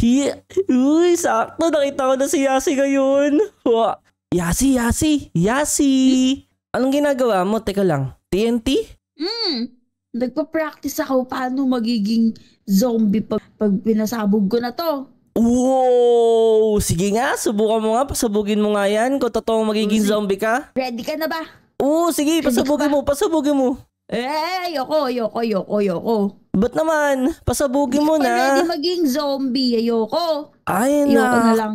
Hi, uy, sakto nakita ko na si Yasi ngayon. Wa. Yasi, Yasi, Yasi. Anong ginagawa mo? Teka lang. TNT? Hmm. Nagpa-practice ako paano magiging zombie pag, pag pinasabog ko na to. Wow! Sige nga, subukan mo nga. Pasabugin mo nga yan kung totoong magiging zombie ka. Ready ka na ba? Oo, sige. Ready pasabugin mo, pasabugin mo. Eh, yoko, yoko, yoko, yoko. Ba't naman? Pasabugin mo Pag na. Hindi maging zombie, ayoko. Ay, Ayoko na lang.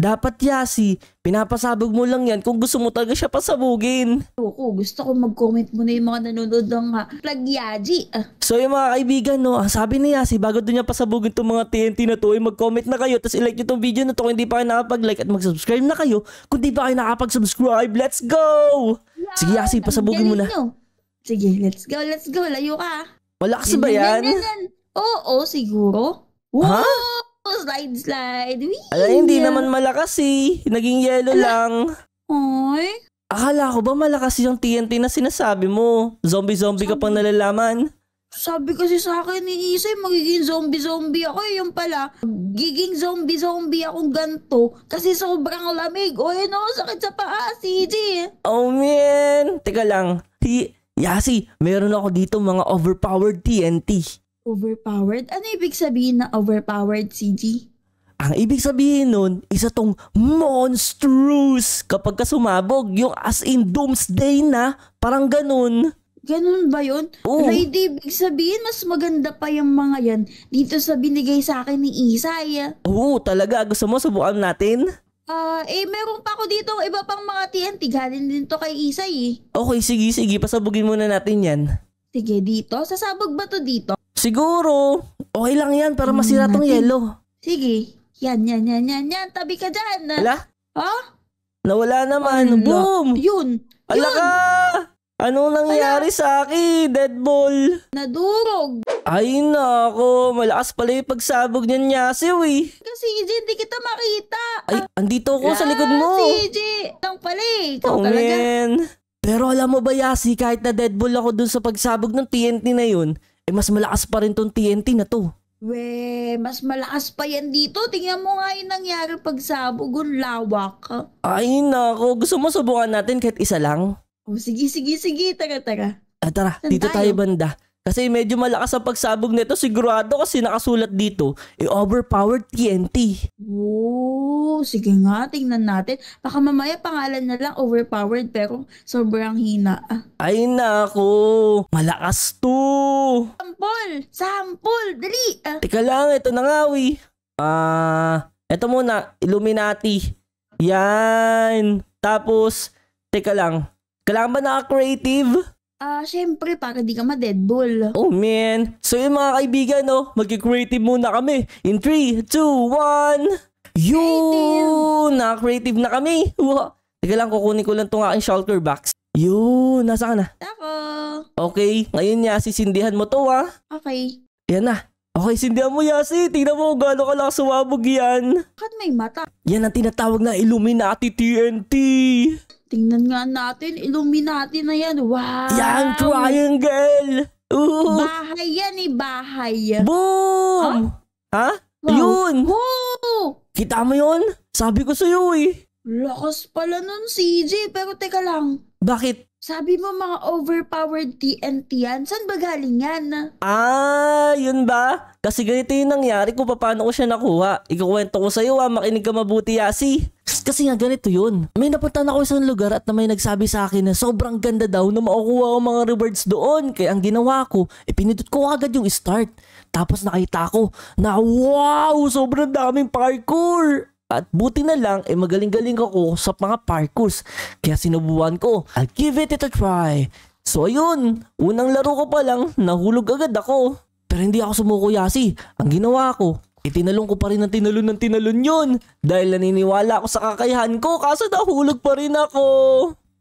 Dapat Yasi, pinapasabog mo lang yan kung gusto mo talaga siya pasabugin. Ayoko, gusto ko mag-comment mo na yung mga nanonood ng ha, plagyaji. Ah. So yung mga kaibigan, no, ah, sabi ni Yasi, bago doon niya pasabugin itong mga TNT na to, ay mag-comment na kayo, tapos ilike nyo itong video na to kung hindi pa kayo nakapag-like at mag-subscribe na kayo kung hindi pa kayo nakapag-subscribe. Let's go! Sige Yasi, pasabugin mo na. nyo. Sige, let's go, let's go. Layo ka. Malakas ba yan? yan, yan. Oo, siguro. Wow! Huh? Slide, slide. Wee. Ala, hindi naman malakas eh. Naging yellow Ala. lang. Hoy? Akala ko ba malakas yung TNT na sinasabi mo? Zombie-zombie ka pang nalalaman? Sabi kasi sa akin ni Isay, eh, magiging zombie-zombie ako. Eh, yung pala, giging zombie-zombie akong ganto kasi sobrang lamig. O yun eh, sakit sa paa, CJ. Oh man! Teka lang, T- Yasi, meron ako dito mga overpowered TNT. Overpowered? Ano ibig sabihin na overpowered, CG? Ang ibig sabihin nun, isa tong monstrous. Kapag ka sumabog, yung as in doomsday na, parang ganun. Ganun ba yun? Oo. Pero ano ibig sabihin, mas maganda pa yung mga yan dito sa binigay sa akin ni Isaiah. Oo, talaga. Gusto mo, subukan natin? Ah, eh meron pa ako dito iba pang mga TNT. Galing din to kay Isay eh. Okay, sige, sige. Pasabugin muna natin yan. Sige, dito? Sasabog ba to dito? Siguro. Okay lang yan para Hmm, masira tong natin. Hmm. Sige. Yan, yan, yan, yan, yan. Tabi ka dyan. Ala? Ha? Nawala naman. Ala. Boom! Yun. Ala Yun! Ano nangyari sa akin? Dead Nadurog. Ay nako, malakas pala yung pagsabog niyan niya si Wi. Kasi EJ, hindi kita makita. Ay, ah. andito ako yeah, sa likod mo. Ah, si EJ, lang pala eh. Ikaw oh, talaga. Man. Pero alam mo ba, Yasi, kahit na dead ako dun sa pagsabog ng TNT na yun, eh mas malakas pa rin tong TNT na to. We, mas malakas pa yan dito. Tingnan mo nga yung nangyari pagsabog, yung lawak. Ay nako, gusto mo subukan natin kahit isa lang? Oh, sige, sige, sige. Tara, tara. Ah, tara, Saan dito tayo? tayo banda. Kasi medyo malakas ang pagsabog nito. Sigurado kasi nakasulat dito, e overpowered TNT. Oo, oh, sige nga, tingnan natin. Baka mamaya pangalan na lang overpowered pero sobrang hina. Ah. Ay nako, malakas to. Sample. Sample. Dali! Ah. Teka lang, ito na nga, we. Ah, uh, ito muna, Illuminati. Yan. Tapos, teka lang, kailangan ba naka-creative? Ah, uh, syempre, para di ka ma deadbull Oh, man. So yun mga kaibigan, no? Mag-creative muna kami. In 3, 2, 1. Yun! Naka-creative na kami. Teka lang, kukunin ko lang itong aking shulker box. Yun, nasa ka na? Ako. Okay, ngayon niya, sisindihan mo to ha. Okay. Yan na. Okay, sindihan mo Yasi. Tingnan mo gano'ng ka lang sumabog yan. Bakit may mata? Yan ang tinatawag na Illuminati TNT. Tingnan nga natin, Illuminati na yan. Wow! Yan, triangle! Ooh. Bahay yan eh, bahay. Boom! Huh? Ha? Wow. Yun! Woo! Kita mo yun? Sabi ko sa'yo eh. Lakas pala nun, CJ. Pero teka lang. Bakit? Sabi mo mga overpowered TNT yan. Saan ba galing yan? Ah, yun ba? Kasi ganito yung nangyari kung paano ko siya nakuha. Ikukwento ko sa'yo ha. Ah. Makinig ka mabuti, Yasi kasi nga ganito yun. May napunta na ako sa lugar at na may nagsabi sa akin na sobrang ganda daw na makukuha ko mga rewards doon. Kaya ang ginawa ko, ipinindot eh, ko agad yung start. Tapos nakita ko na wow, sobrang daming parkour! At buti na lang, eh magaling-galing ako sa mga parkours. Kaya sinubuan ko, I'll give it, a try. So ayun, unang laro ko pa lang, nahulog agad ako. Pero hindi ako sumuko Yasi. Ang ginawa ko, Itinalon ko pa rin ang tinalon ng tinalon yun dahil naniniwala ako sa kakayahan ko kaso nahulog pa rin ako.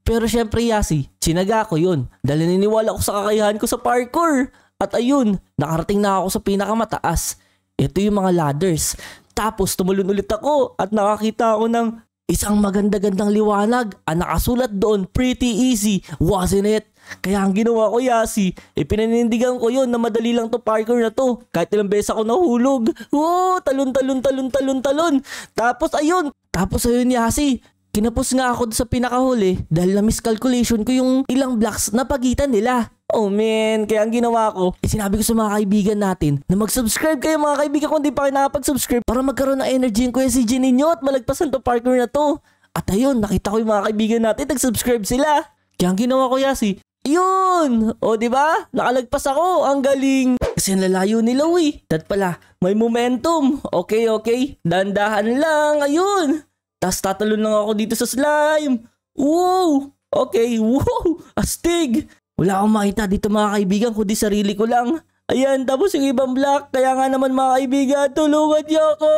Pero syempre Yasi, sinaga ko yun dahil naniniwala ako sa kakayahan ko sa parkour. At ayun, nakarating na ako sa pinakamataas. Ito yung mga ladders. Tapos tumalon ulit ako at nakakita ako ng Isang maganda-gandang liwanag ang nakasulat doon, pretty easy, wasn't it? Kaya ang ginawa ko, Yasi, ipinanindigan ko yon na madali lang to parkour na to. Kahit ilang beses ako nahulog. Oo, talon, talon, talon, talon, talon. Tapos ayun, tapos ayun, Yasi, kinapos nga ako sa pinakahuli dahil na miscalculation ko yung ilang blocks na pagitan nila. Oh man, kaya ang ginawa ko, eh, sinabi ko sa mga kaibigan natin na mag-subscribe kayo mga kaibigan kung hindi pa kayo nakapag-subscribe para magkaroon ng energy yung Kuya CJ ninyo at malagpasan to parkour na to. At ayun, nakita ko yung mga kaibigan natin, nag-subscribe sila. Kaya ang ginawa ko Yasi, yun! O ba? Diba? Nakalagpas ako, ang galing! Kasi nalayo nila we. Eh. Dat pala, may momentum. Okay, okay, dandahan lang, ayun! Tapos tatalon lang ako dito sa slime. Wow! Okay, wow! Astig! Wala akong makita dito mga kaibigan, kundi sarili ko lang. Ayan, tapos yung ibang block. Kaya nga naman mga kaibigan, tulungan niyo ako.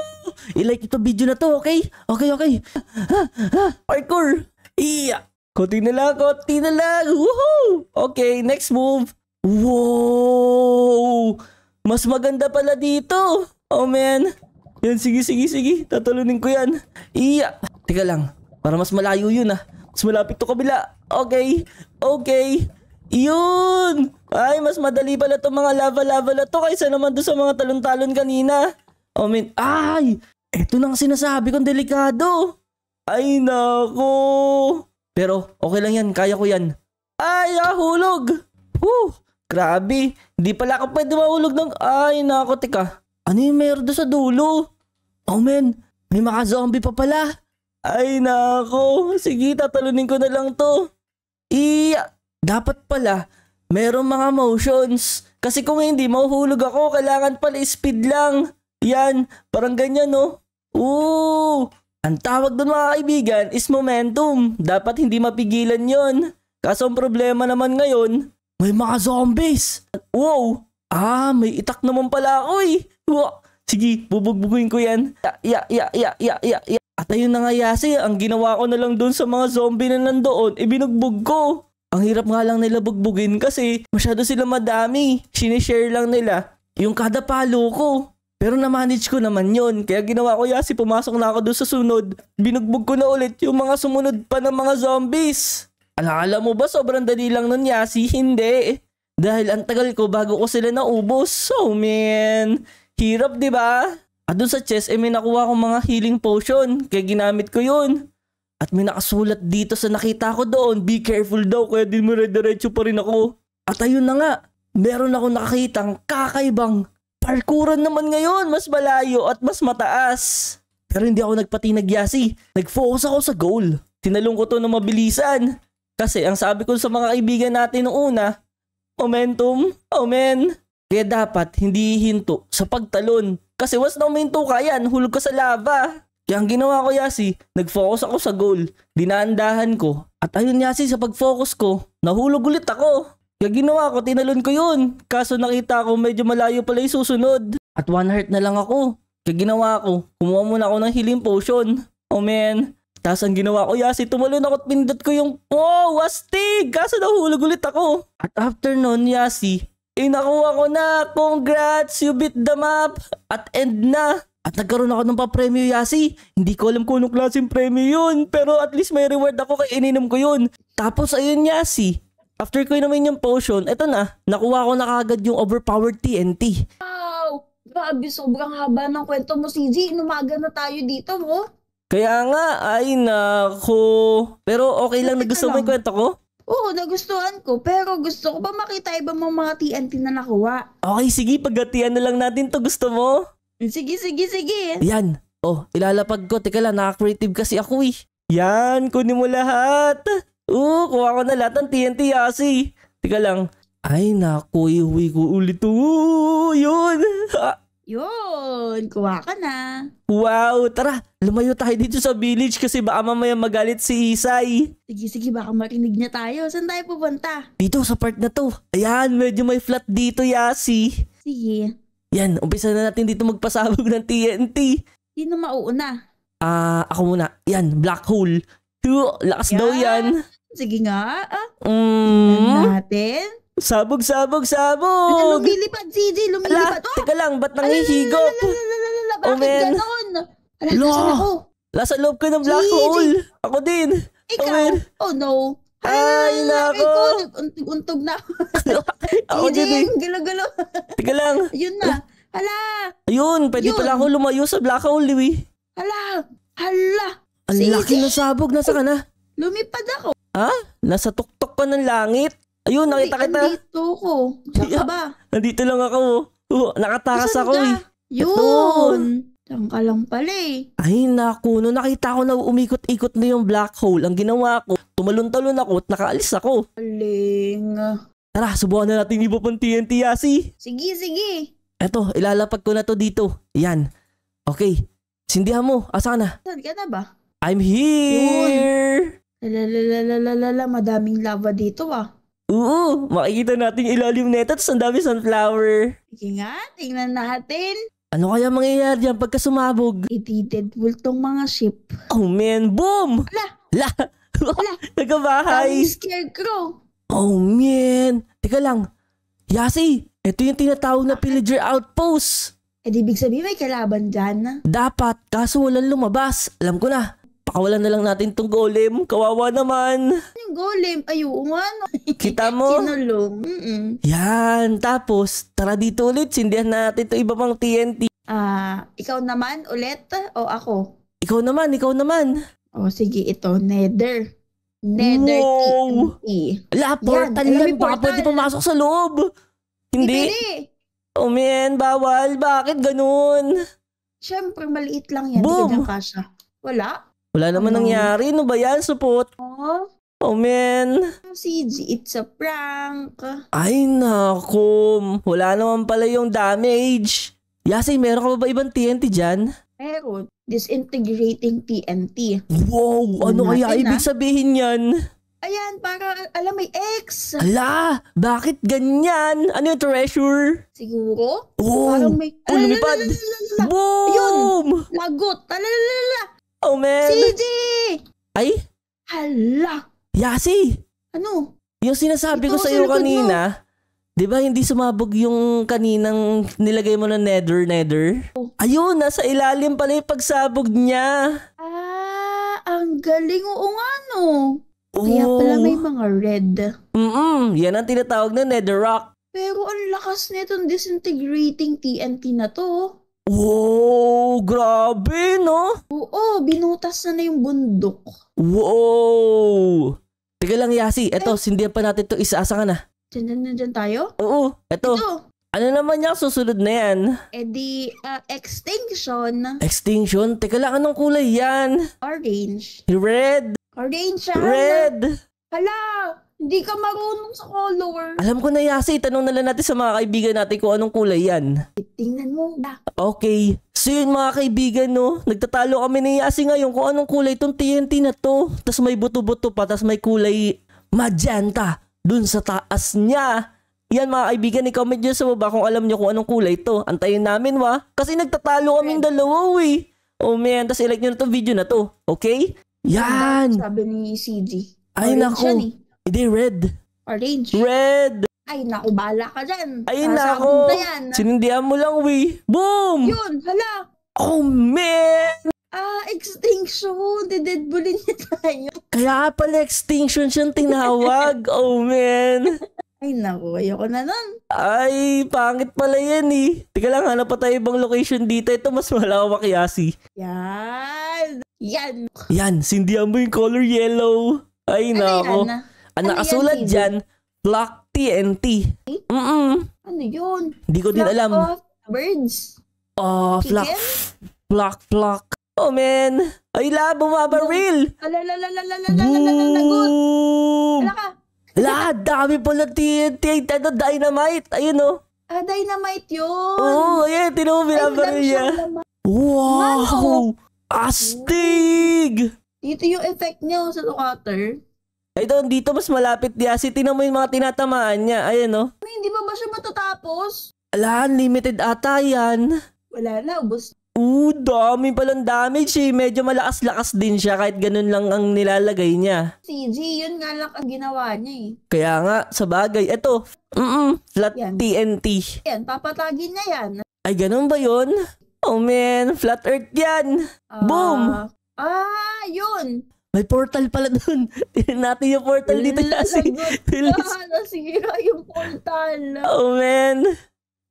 I-like ito video na to, okay? Okay, okay. Ha, ha, parkour. Iya. Kunti na lang, kunti na lang. Woohoo! Okay, next move. Wow! Mas maganda pala dito. Oh man. Yan, sige, sige, sige. Tatalunin ko yan. Iya. Teka lang. Para mas malayo yun ah. Mas malapit to kabila. Okay. Okay. Yun! Ay, mas madali pala itong mga lava-lava na to kaysa naman doon sa mga talon-talon kanina. Oh, mean, ay! Ito nang sinasabi kong delikado. Ay, nako! Pero okay lang yan, kaya ko yan. Ay, ahulog! Whew! Grabe, Di pala ako pwede mahulog ng... Ay, nako, teka. Ano yung meron doon sa dulo? Oh, man, may mga zombie pa pala. Ay, nako. Sige, tatalunin ko na lang to. Iya! dapat pala merong mga motions. Kasi kung hindi, mahuhulog ako. Kailangan pala speed lang. Yan, parang ganyan no. Oh. Ooh! Ang tawag doon mga kaibigan is momentum. Dapat hindi mapigilan yon. Kaso ang problema naman ngayon, may mga zombies. Wow! Ah, may itak naman pala ako eh. Wow. Sige, bubugbugin ko yan. Ya, ya, ya, ya, ya, ya. At ayun na nga Yase, ang ginawa ko na lang doon sa mga zombie na nandoon, ibinugbog ko. Ang hirap nga lang nila bugbugin kasi masyado sila madami. Sinishare lang nila yung kada palo ko. Pero na-manage ko naman yon Kaya ginawa ko yasi, pumasok na ako doon sa sunod. Binugbog ko na ulit yung mga sumunod pa ng mga zombies. Alakala mo ba sobrang dali lang nun yasi? Hindi. Dahil ang tagal ko bago ko sila naubos. So oh, man, hirap ba diba? At doon sa chest, eh, may nakuha akong mga healing potion. Kaya ginamit ko yun. At may nakasulat dito sa nakita ko doon, be careful daw kaya di mo diretso pa rin ako. At ayun na nga, meron ako nakakitang kakaibang parkuran naman ngayon, mas malayo at mas mataas. Pero hindi ako nagpatinagyasi, nag-focus ako sa goal. Tinalong ko to ng mabilisan. Kasi ang sabi ko sa mga kaibigan natin noong una, momentum, amen. Kaya dapat hindi hinto sa pagtalon. Kasi once na uminto ka yan, hulog ka sa lava. Kaya ang ginawa ko Yasi, nag-focus ako sa goal. Dinaandahan ko. At ayun Yasi, sa pag-focus ko, nahulog ulit ako. Kaya ginawa ko, tinalon ko yun. Kaso nakita ko medyo malayo pala yung susunod. At one heart na lang ako. Kaya ginawa ko, kumuha muna ako ng healing potion. Oh man. Tapos ang ginawa ko Yasi, tumalon ako at pindot ko yung, oh, wastig! Kaso nahulog ulit ako. At after nun Yasi, eh nakuha ko na! Congrats! You beat the map! At end na! At nagkaroon ako ng pa premium Yasi. Hindi ko alam kung anong klaseng premium yun. Pero at least may reward ako kaya ininom ko yun. Tapos ayun, Yasi. After ko naman yung potion, eto na. Nakuha ko na kagad yung overpowered TNT. Wow! Grabe, sobrang haba ng kwento mo, CJ. Inumaga na tayo dito, mo. Kaya nga, ay nako. Pero okay lang, na gusto mo yung kwento ko? Oo, nagustuhan ko. Pero gusto ko ba makita iba mga TNT na nakuha? Okay, sige. Pagatian na lang natin to. Gusto mo? Sige, sige, sige. Yan. Oh, ilalapag ko. Teka lang, nakaka kasi ako eh. Yan, kunin mo lahat. Oo, uh, kuha ko na lahat ng TNT, Yasi. Teka lang. Ay, naku, iuwi ko ulit. Oo, yun. Ha. Yun, kuha ka na. Wow, tara, lumayo tayo dito sa village kasi baka mamaya magalit si Isay. Sige, sige, baka marinig niya tayo. Saan tayo pupunta? Dito, sa part na to. Ayan, medyo may flat dito, Yasi. Sige. Yan, umpisa na natin dito magpasabog ng TNT. Sino mauuna? Ah, uh, ako muna. Yan, black hole. Yo, lakas yan. daw yan. Sige nga. Ah. Mm. natin. Sabog, sabog, sabog. Ano, lumilipad, CJ. Lumilipad. Ala, oh! teka lang. Ba't nangihigop? oh, ganon? Ala, Lo! Nasa loob ko ng black hole. Ako din. Ikaw? oh, oh no. Ay, nako! Untog, untog na. Ako din. Eh. Galo-galo. Tiga lang. Yun na. Hala! Ayun, pwede Yun. pala ako lumayo sa hole, Liwi. Hala! Hala! Ang laki ng sabog. Nasa ka na? Lumipad ako. Ha? Nasa tuktok ka ng langit. Ayun, nakita kita. Nandito ako. Saan ba? Nandito lang ako. Oh, nakatakas ako ka? eh. Yun! Ito. Saan ka lang pala eh. Ay naku, nung nakita ko na umikot-ikot na yung black hole, ang ginawa ko, tumalon-talon ako at nakaalis ako. Aling. Tara, subukan na natin ibapang TNT, Yasi. Ah, sige, sige. Eto, ilalapag ko na to dito. Yan. Okay. Sindihan mo. asana. Saan ka na ba? I'm here! Lalalalala, madaming lava dito ah. Oo, makikita natin ilalim neto at ang dami sunflower. Sige nga, tingnan natin. Ano kaya mangyayari yan pagka sumabog? Itidedpool tong mga ship. Oh man, boom! Ala! La! Ala! Nagabahay! scarecrow! Oh man! Teka lang, Yasi, ito yung tinatawag na pillager outpost. Eh, di ibig sabihin may kalaban dyan na? Ah. Dapat, kaso walang lumabas. Alam ko na, Pakawalan na lang natin tong golem. Kawawa naman. Yung golem? Ay, oo ano? Kita mo? Sinulong. Mm-mm. Yan. Tapos, tara dito ulit. Sindihan natin to iba pang TNT. Ah, uh, ikaw naman ulit o ako? Ikaw naman, ikaw naman. O, oh, sige. Ito, nether. Nether wow. TNT. Ala, portal yan, yan. Baka pwede pumasok sa loob. Hindi? Hindi. Oh man, bawal. Bakit ganun? Siyempre, maliit lang yan. Boom! Hindi Wala? Wala naman ano? nangyari. Ano ba yan, supot? Oh? Oh, man. CG, it's a prank. Ay, nako. Wala naman pala yung damage. Yasay, meron ka ba, ba ibang TNT dyan? Meron. Disintegrating TNT. Wow! Ano kaya ibig ah. sabihin yan? Ayan, para, alam, may X. Ala, bakit ganyan? Ano yung treasure? Siguro? Oh, parang may... Oh, lumipad. Boom! Ayun, lagot. Alalalala. Oh, man. CJ! Ay? Hala! Yasi! Ano? Yung sinasabi Ito ko sa iyo kanina, di ba hindi sumabog yung kaninang nilagay mo na nether, nether? Oh. Ayun, nasa ilalim pala yung pagsabog niya. Ah, ang galing. Oo nga, no? Oh. Kaya pala may mga red. Mm-mm, yan ang tinatawag na nether rock. Pero ang lakas nitong disintegrating TNT na to. Wow, grabe no? Oo, binutas na na yung bundok. Wow! Teka lang, Yasi. Eto, sindihan pa natin ito. Isaasa ka na. Diyan, diyan, na dyan tayo? Oo, eto. Ano naman yung susunod na yan? edi eh ah, extinction, Extinction? Teka lang, anong kulay yan? orange. Red! Orange siya. Ah. Red! Hala! Hindi ka marunong sa color. Alam ko na, Yasi. itanong na lang natin sa mga kaibigan natin kung anong kulay yan. Tingnan mo Okay. So yun mga kaibigan, no? Nagtatalo kami ni Yasi ngayon kung anong kulay itong TNT na to. Tapos may buto-buto pa, tapos may kulay magenta dun sa taas niya. Yan mga kaibigan, i-comment nyo sa baba kung alam nyo kung anong kulay to. Antayin namin wa. Kasi nagtatalo kaming dalawa eh. Oh man, tapos ilike nyo na to video na to. Okay? Yan! Sabi ni CG. Ay Orange nako. Yan, eh. Hindi, red. Orange. Red! Ay, naku, bala ka dyan. Ay, Para nako. Na Sinindihan mo lang, we. Boom! Yun, hala. Oh, man! Ah, extinction! Didedbulin niya tayo. Kaya pala extinction siyang tinawag. oh, man! Ay, naku, ayoko na nun. Ay, pangit pala yan eh. Teka lang, hanap pa tayo ibang location dito. Ito mas malawak, Yasi. Yan! Yan! Yan, sindihan mo yung color yellow. Ay, ano nako. Yan, ang ano nakasulat yan, dyan, flock TNT. Mm-mm. Ano yun? Hindi ko din alam. birds. Oh, uh, flock. Flock, flock. Oh, man. Ay, la, bumabaril. Alalalalalalalagut. Ala ka. La, dami pala TNT. Ano, dynamite. Ayun, oh. Ah, dynamite yun. Oo, oh, ayan. Tinan mo, binabaril niya. Wow. Astig. Ito yung effect niya sa locator. Ay doon, dito mas malapit niya. Si tinan mo yung mga tinatamaan niya. Ayan no? Oh. Ay, hindi ba ba siya matatapos? Ala, limited ata yan. Wala na, ubos. Oo, dami palang damage eh. Medyo malakas-lakas din siya kahit ganun lang ang nilalagay niya. CG, yun nga lang ang ginawa niya eh. Kaya nga, sa bagay. Eto, mm flat yan. TNT. Yan, papatagin niya yan. Ay, ganun ba yun? Oh man, flat earth yan. Uh, Boom! Ah, yun! May portal pala doon. Tingnan natin yung portal dito, Yasi. Bilis. Ah, nasira yung portal. Oh, man.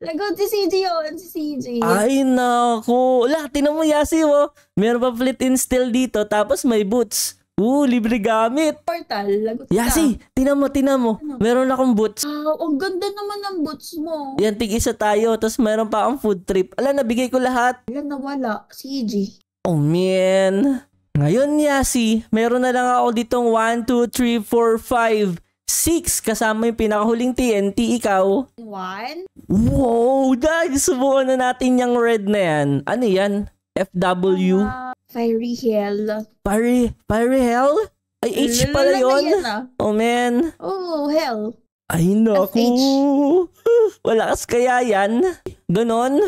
Lagot si CJ yun, si CJ. Ay, naku. Wala, tinan mo, Yasi, mo. Oh. Meron pa fleet instill dito, tapos may boots. Oo, libre gamit. Portal, lagot ka. Yasi, tinan mo, tinan mo. Ano? Meron akong boots. Wow, oh, ah, ang ganda naman ng boots mo. Yan, tig-isa tayo. Tapos meron pa akong food trip. Ala, nabigay ko lahat. Wala, nawala. CG. Oh, man. Ngayon, Yasi, meron na lang ako ditong 1, 2, 3, 4, 5, 6 kasama yung pinakahuling TNT, ikaw. 1? Wow, dahil subukan na natin yung red na yan. Ano yan? FW? Uh, ah, fiery Hell. Fiery, fiery Hell? Ay, H pala yun? ah. Oh, man. Oh, hell. Ay, naku. Walakas kaya yan? Ganon?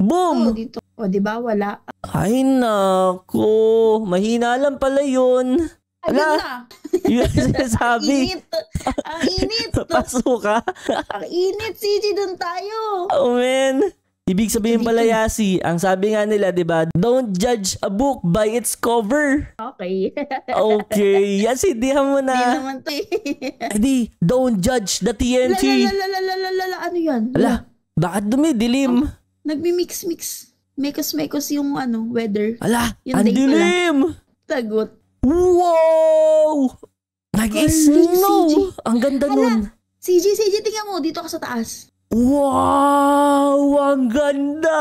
Boom! Oh, dito. O di ba wala? Ay nako, mahina lang pala yun. Ayun na. Yun sinasabi. Ang init. Ang init. Paso ka. Ang init, Siji, dun tayo. Oh, man. Ibig sabihin pala, Yasi, ang sabi nga nila, di ba, don't judge a book by its cover. Okay. okay. Yasi, dihan mo na. Di naman to eh. Di, don't judge the TNT. Lala, lala, lala, lala, ano yan? Ala, bakit dumidilim? Um, Nagmi-mix-mix. Mekos-mekos yung ano, weather. Ala, yung ang dilim! Tagot. Wow! Nag-snow! Ang ganda Hala, nun. CG, CG, tingnan mo. Dito ka sa taas. Wow! Ang ganda!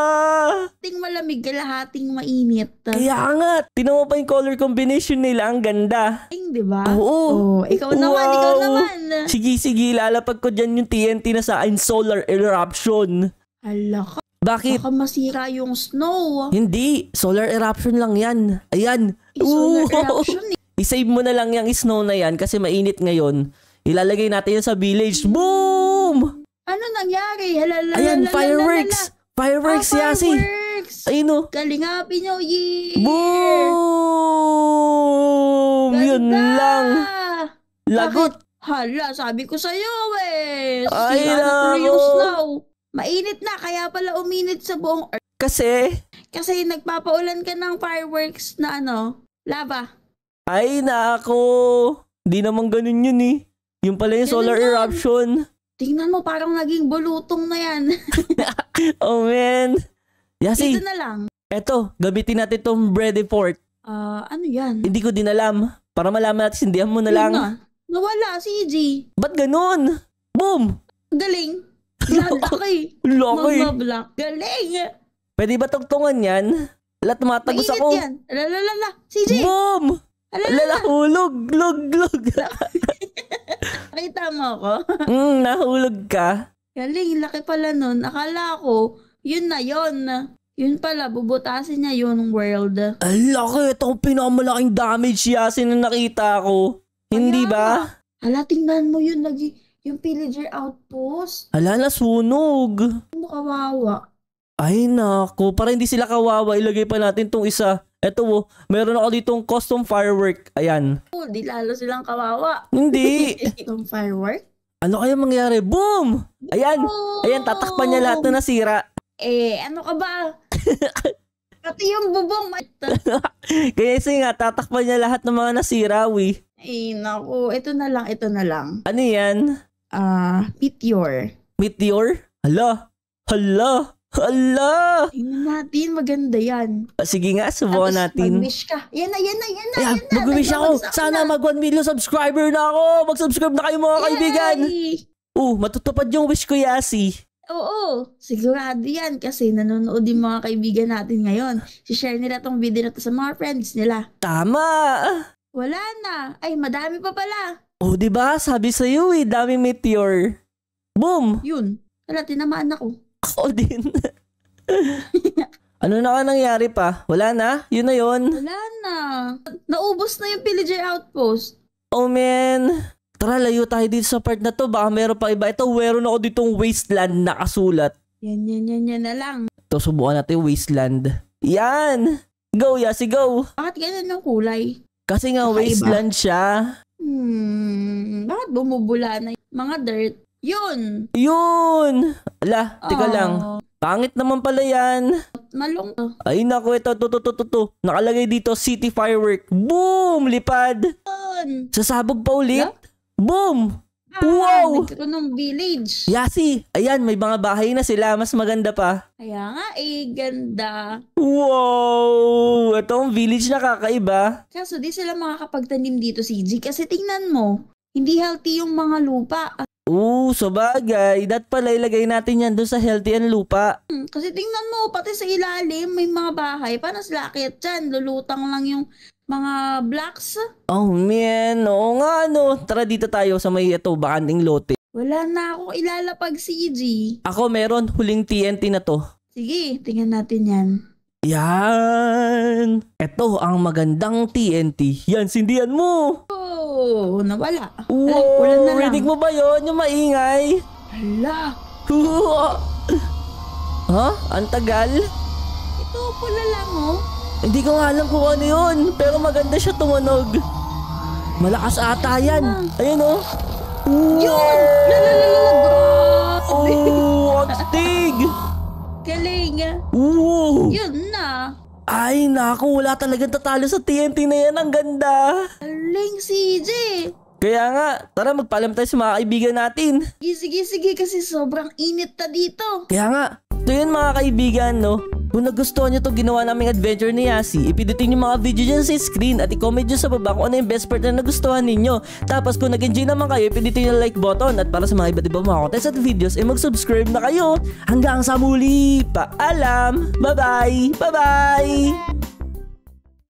Ting malamig, kalahating mainit. Kaya nga, tinawa pa yung color combination nila. Ang ganda. Ting, di ba? Oo. Oh, ikaw wow. naman, ikaw naman. Sige, sige. Lalapag ko dyan yung TNT na sa solar eruption. Ala bakit? Baka masira yung snow. Hindi. Solar eruption lang yan. Ayan. Eh, solar eruption eh. I-save mo na lang yung snow na yan kasi mainit ngayon. Ilalagay natin yan sa village. Boom! Ano nangyari? Halalala, Ayan, fireworks! Fireworks, ah, Yasi! Ayun o. Oh. Galing Happy New Year! Boom! Ganda! Yun lang! Lagot! Bakit? Hala, sabi ko sa'yo eh! Ay, Sira na yung snow! Mainit na, kaya pala uminit sa buong earth. Kasi? Kasi nagpapaulan ka ng fireworks na ano, lava. Ay, nako. Hindi naman ganun yun eh. Yung pala yung ganun solar yan. eruption. Tingnan mo, parang naging bulutong na yan. oh man. Yasi. Dito na lang. Eto, gamitin natin itong bread report. Ah, uh, ano yan? Hindi ko din alam. Para malaman natin, sindihan mo na Yun lang. Nawala si EG. Ba't ganun? Boom! Galing. Laki. Laki. Magbablock. Galing. Pwede ba tugtungan yan? Lahat tumatagos ako. Mainit yan. Lalalala. CJ. Boom! Alala, hulog, log, log. Nakita mo ako? mm, nahulog ka. Galing, laki pala nun. Akala ko, yun na yun. Yun pala, bubutasin niya yun ng world. Ang laki, ito ang pinakamalaking damage yasin na nakita ko. Hindi ba? Hala, tingnan mo yun, lagi yung pillager outpost. Ala, nasunog. Ano kawawa? Ay, nako. Para hindi sila kawawa, ilagay pa natin tong isa. Eto, oh, meron ako ditong custom firework. Ayan. Oh, di lalo silang kawawa. Hindi. Itong firework? Ano kaya mangyari? Boom! Ayan. Oh! Ayan, tatakpan niya lahat na nasira. Eh, ano ka ba? Pati yung bubong mata. Kaya isa nga, tatakpan niya lahat ng mga nasira, we. Eh, naku. Ito na lang, ito na lang. Ano yan? uh, meteor. Meteor? Hala! Hala! Hala! Tingnan natin, maganda yan. Ah, Sige nga, subukan natin. mag-wish ka. Yan na, yan na, yan na, Ayan, yan na. mag-wish ako. Sana mag 1 million subscriber na ako. Mag-subscribe na kayo mga kaibigan. Yay! Oh, matutupad yung wish ko, Yasi. Oo, sigurado yan kasi nanonood din mga kaibigan natin ngayon. Share nila tong video na to sa mga friends nila. Tama! Wala na. Ay, madami pa pala. Oh, di ba? Sabi sa iyo eh, daming meteor. Boom! Yun. Wala, tinamaan ako. Ako din. ano na ka nangyari pa? Wala na? Yun na yun? Wala na. Naubos na yung pillager outpost. Oh man. Tara, layo tayo dito sa part na to. Baka meron pa iba. Ito, meron ako ditong wasteland na kasulat. Yan, yan, yan, yan na lang. Ito, subukan natin wasteland. Yan! Go, Yasi, go! Bakit ganun yung kulay? Kasi nga Saka wasteland iba. siya. Hmm, bakit bumubula na yung mga dirt? Yun! Yun! Ala, teka lang. Pangit naman pala yan. Malong. Ay naku, ito, to, to, to, to, Nakalagay dito, city firework. Boom! Lipad! Yun! Sasabog pa ulit. Boom! Ah, wow! Nagkaroon ng village. Yasi, ayan, may mga bahay na sila. Mas maganda pa. Kaya nga, eh, ganda. Wow! Itong village na kakaiba. Kaso di sila makakapagtanim dito, CG. Kasi tingnan mo, hindi healthy yung mga lupa. Oo, so bagay. That pala ilagay natin yan doon sa healthy and lupa. Hmm, kasi tingnan mo, pati sa ilalim, may mga bahay. Paano sila akit dyan? Lulutang lang yung mga blacks. Oh man, oo nga no. Tara dito tayo sa may ito, bakanting lote. Wala na akong ilalapag si CG. E Ako meron, huling TNT na to. Sige, tingnan natin yan. Yan! Ito ang magandang TNT. Yan, sindihan mo! Oh, nawala. Wow, Alay, wala na lang. mo ba yon Yung maingay? Hala! ha? Ang tagal? Ito, pala lang oh. Hindi ko nga alam kung ano yun, pero maganda siya tumunog. Malakas ata yan. Ayun o. Oh. Yun! Lalalala, grabe! Oh, ang tig! Galing ah. Oo! Yun na. Ay, naku, wala talagang tatalo sa TNT na yan. Ang ganda. Galing, CJ. Kaya nga, tara magpaalam tayo sa mga kaibigan natin. Sige, sige, sige kasi sobrang init na dito. Kaya nga, So yun mga kaibigan, no? Kung nagustuhan nyo itong ginawa naming adventure ni Yasi, ipidutin yung mga video dyan sa screen at i-comment nyo sa baba kung ano yung best part na nagustuhan ninyo. Tapos kung nag-enjoy naman kayo, ipidutin yung like button at para sa mga iba't ibang mga contest at videos, ay eh mag-subscribe na kayo. Hanggang sa muli, paalam! Bye-bye! Bye-bye!